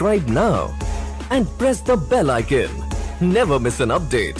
subscribe now and press the bell icon. Never miss an update.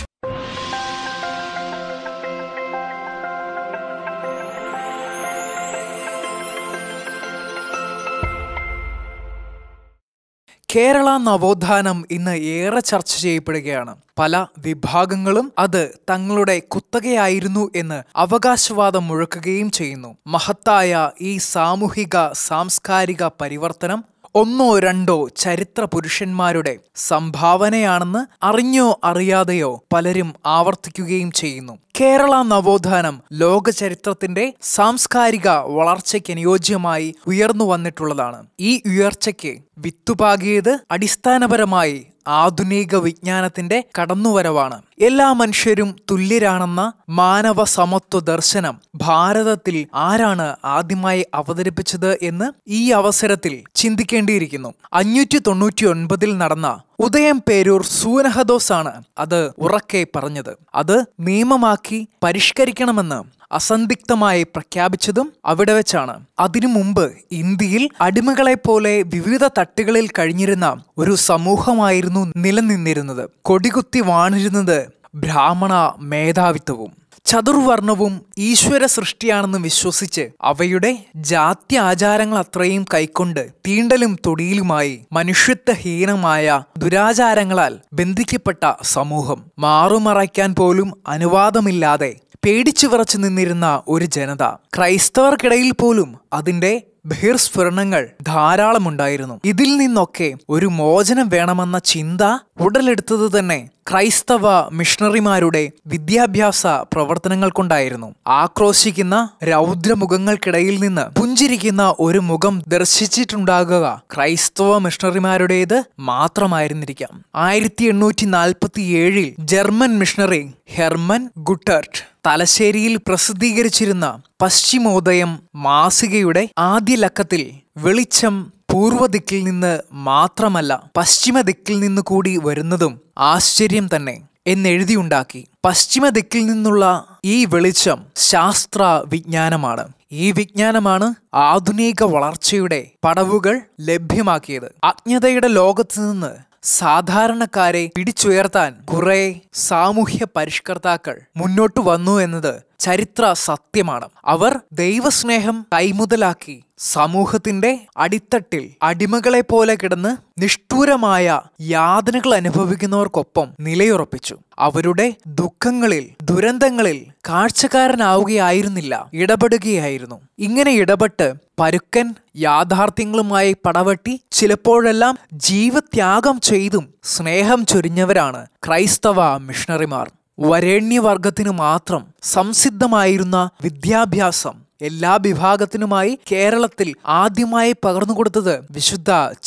Kerala നവോത്ഥാനം ഇന്ന് ഏറെ ചർച്ച ചെയ്യപ്പെടുകയാണ് പല വിഭാഗങ്ങളും അത് തങ്ങളുടെ കുത്തകയായിരുന്നു എന്ന് അവകാശവാദം മുഴക്കുകയും ചെയ്യുന്നു മഹത്തായ ഈ സാമൂഹിക സാംസ്കാരിക പരിവർത്തനം ഒന്നോ രണ്ടോ ചരിത്ര പുരുഷന്മാരുടെ സംഭാവനയാണെന്ന് അറിഞ്ഞോ അറിയാതെയോ പലരും ആവർത്തിക്കുകയും ചെയ്യുന്നു കേരള നവോത്ഥാനം ലോക ചരിത്രത്തിന്റെ സാംസ്കാരിക വളർച്ചയ്ക്ക് അനുയോജ്യമായി ഉയർന്നു വന്നിട്ടുള്ളതാണ് ഈ ഉയർച്ചയ്ക്ക് വിത്തുപാകിയത് അടിസ്ഥാനപരമായി ആധുനിക വിജ്ഞാനത്തിന്റെ കടന്നുവരവാണ് എല്ലാ മനുഷ്യരും തുല്യരാണെന്ന മാനവ സമത്വ ദർശനം ഭാരതത്തിൽ ആരാണ് ആദ്യമായി അവതരിപ്പിച്ചത് എന്ന് ഈ അവസരത്തിൽ ചിന്തിക്കേണ്ടിയിരിക്കുന്നു അഞ്ഞൂറ്റി തൊണ്ണൂറ്റി ഒൻപതിൽ നടന്ന ഉദയം പേരൂർ സൂനഹദോസ് ആണ് അത് ഉറക്കെ പറഞ്ഞത് അത് നിയമമാക്കി പരിഷ്കരിക്കണമെന്ന് അസന്ധിഗ്ധമായി പ്രഖ്യാപിച്ചതും അവിടെ വെച്ചാണ് അതിനു മുമ്പ് ഇന്ത്യയിൽ അടിമകളെപ്പോലെ വിവിധ തട്ടുകളിൽ കഴിഞ്ഞിരുന്ന ഒരു സമൂഹമായിരുന്നു നിലനിന്നിരുന്നത് കൊടികുത്തി വാണിരുന്നത് ബ്രാഹ്മണ മേധാവിത്വവും ചതുർവർണ്ണവും ഈശ്വര സൃഷ്ടിയാണെന്ന് വിശ്വസിച്ച് അവയുടെ ജാത്യ ആചാരങ്ങൾ അത്രയും കൈക്കൊണ്ട് തീണ്ടലും തൊടിയിലുമായി മനുഷ്യത്വഹീനമായ ദുരാചാരങ്ങളാൽ ബന്ധിക്കപ്പെട്ട സമൂഹം മാറുമറയ്ക്കാൻ പോലും അനുവാദമില്ലാതെ പേടിച്ചു വിറച്ചു നിന്നിരുന്ന ഒരു ജനത ക്രൈസ്തവർക്കിടയിൽ പോലും അതിന്റെ ബഹിർസ്ഫുരണങ്ങൾ ധാരാളമുണ്ടായിരുന്നു ഇതിൽ നിന്നൊക്കെ ഒരു മോചനം വേണമെന്ന ചിന്ത ഉടലെടുത്തത് തന്നെ ക്രൈസ്തവ മിഷണറിമാരുടെ വിദ്യാഭ്യാസ പ്രവർത്തനങ്ങൾക്കുണ്ടായിരുന്നു ആക്രോശിക്കുന്ന രൗദ്രമുഖങ്ങൾക്കിടയിൽ നിന്ന് പുഞ്ചിരിക്കുന്ന ഒരു മുഖം ദർശിച്ചിട്ടുണ്ടാകുക ക്രൈസ്തവ മിഷണറിമാരുടേത് മാത്രമായിരുന്നിരിക്കാം ആയിരത്തി എണ്ണൂറ്റി നാൽപ്പത്തി ഏഴിൽ ജർമ്മൻ മിഷണറി ഹെർമൻ ഗുട്ടർട്ട് തലശ്ശേരിയിൽ പ്രസിദ്ധീകരിച്ചിരുന്ന പശ്ചിമോദയം മാസികയുടെ ആദ്യ ലക്കത്തിൽ വെളിച്ചം പൂർവദിക്കിൽ നിന്ന് മാത്രമല്ല പശ്ചിമ ദിക്കിൽ നിന്ന് കൂടി വരുന്നതും ആശ്ചര്യം തന്നെ എന്നെഴുതിയുണ്ടാക്കി പശ്ചിമ ദിക്കിൽ നിന്നുള്ള ഈ വെളിച്ചം ശാസ്ത്ര വിജ്ഞാനമാണ് ഈ വിജ്ഞാനമാണ് ആധുനിക വളർച്ചയുടെ പടവുകൾ ലഭ്യമാക്കിയത് അജ്ഞതയുടെ ലോകത്ത് നിന്ന് സാധാരണക്കാരെ പിടിച്ചുയർത്താൻ കുറെ സാമൂഹ്യ പരിഷ്കർത്താക്കൾ മുന്നോട്ട് വന്നു എന്നത് ചരിത്ര സത്യമാണ് അവർ ദൈവസ്നേഹം കൈമുതലാക്കി സമൂഹത്തിന്റെ അടിത്തട്ടിൽ അടിമകളെ പോലെ കിടന്ന് നിഷ്ഠൂരമായ യാതനകൾ അനുഭവിക്കുന്നവർക്കൊപ്പം നിലയുറപ്പിച്ചു അവരുടെ ദുഃഖങ്ങളിൽ ദുരന്തങ്ങളിൽ കാഴ്ചക്കാരനാവുകയായിരുന്നില്ല ഇടപെടുകയായിരുന്നു ഇങ്ങനെ ഇടപെട്ട് പരുക്കൻ യാഥാർത്ഥ്യങ്ങളുമായി പടവട്ടി ചിലപ്പോഴെല്ലാം ജീവത്യാഗം ചെയ്തും സ്നേഹം ചൊരിഞ്ഞവരാണ് ക്രൈസ്തവ മിഷണറിമാർ വരേണ്യവർഗത്തിന് മാത്രം സംസിദ്ധമായിരുന്ന വിദ്യാഭ്യാസം എല്ലാ വിഭാഗത്തിനുമായി കേരളത്തിൽ ആദ്യമായി പകർന്നു കൊടുത്തത് വിശുദ്ധ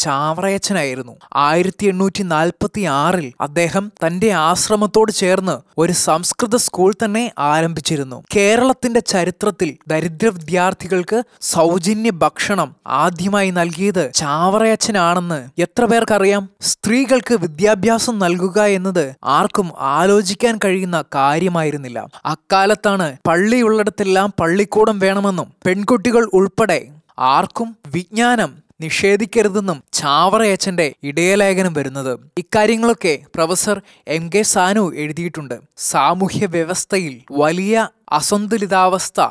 ചാവറയച്ചനായിരുന്നു ആയിരത്തി എണ്ണൂറ്റി നാൽപ്പത്തി ആറിൽ അദ്ദേഹം തന്റെ ആശ്രമത്തോട് ചേർന്ന് ഒരു സംസ്കൃത സ്കൂൾ തന്നെ ആരംഭിച്ചിരുന്നു കേരളത്തിന്റെ ചരിത്രത്തിൽ ദരിദ്ര വിദ്യാർത്ഥികൾക്ക് സൗജന്യ ഭക്ഷണം ആദ്യമായി നൽകിയത് ചാവറയച്ചനാണെന്ന് എത്ര പേർക്കറിയാം സ്ത്രീകൾക്ക് വിദ്യാഭ്യാസം നൽകുക എന്നത് ആർക്കും ആലോചിക്കാൻ കഴിയുന്ന കാര്യമായിരുന്നില്ല അക്കാലത്താണ് പള്ളിയുള്ളിടത്തെല്ലാം പള്ളിക്കൂടം വേണം നൽകണമെന്നും പെൺകുട്ടികൾ ഉൾപ്പെടെ ആർക്കും വിജ്ഞാനം നിഷേധിക്കരുതെന്നും ചാവറയച്ചന്റെ ഇടയലേഖനം വരുന്നത് ഇക്കാര്യങ്ങളൊക്കെ പ്രൊഫസർ എം കെ സാനു എഴുതിയിട്ടുണ്ട് സാമൂഹ്യ വ്യവസ്ഥയിൽ വലിയ അസന്തുലിതാവസ്ഥ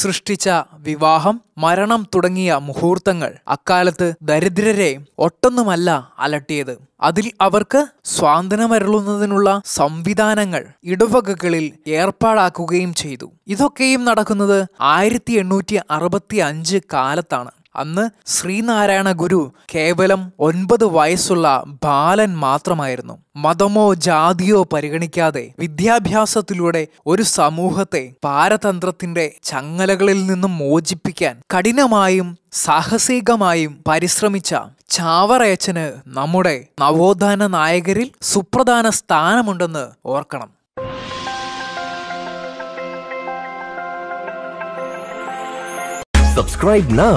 സൃഷ്ടിച്ച വിവാഹം മരണം തുടങ്ങിയ മുഹൂർത്തങ്ങൾ അക്കാലത്ത് ദരിദ്രരെ ഒട്ടൊന്നുമല്ല അലട്ടിയത് അതിൽ അവർക്ക് സ്വാതന്ത്ര്യമരുളുന്നതിനുള്ള സംവിധാനങ്ങൾ ഇടവകകളിൽ ഏർപ്പാടാക്കുകയും ചെയ്തു ഇതൊക്കെയും നടക്കുന്നത് ആയിരത്തി എണ്ണൂറ്റി അറുപത്തി അഞ്ച് കാലത്താണ് അന്ന് ശ്രീനാരായണ ഗുരു കേവലം ഒൻപത് വയസ്സുള്ള ബാലൻ മാത്രമായിരുന്നു മതമോ ജാതിയോ പരിഗണിക്കാതെ വിദ്യാഭ്യാസത്തിലൂടെ ഒരു സമൂഹത്തെ പാരതന്ത്രത്തിന്റെ ചങ്ങലകളിൽ നിന്നും മോചിപ്പിക്കാൻ കഠിനമായും സാഹസികമായും പരിശ്രമിച്ച ചാവറയച്ചന് നമ്മുടെ നവോത്ഥാന നായകരിൽ സുപ്രധാന സ്ഥാനമുണ്ടെന്ന് ഓർക്കണം Subscribe now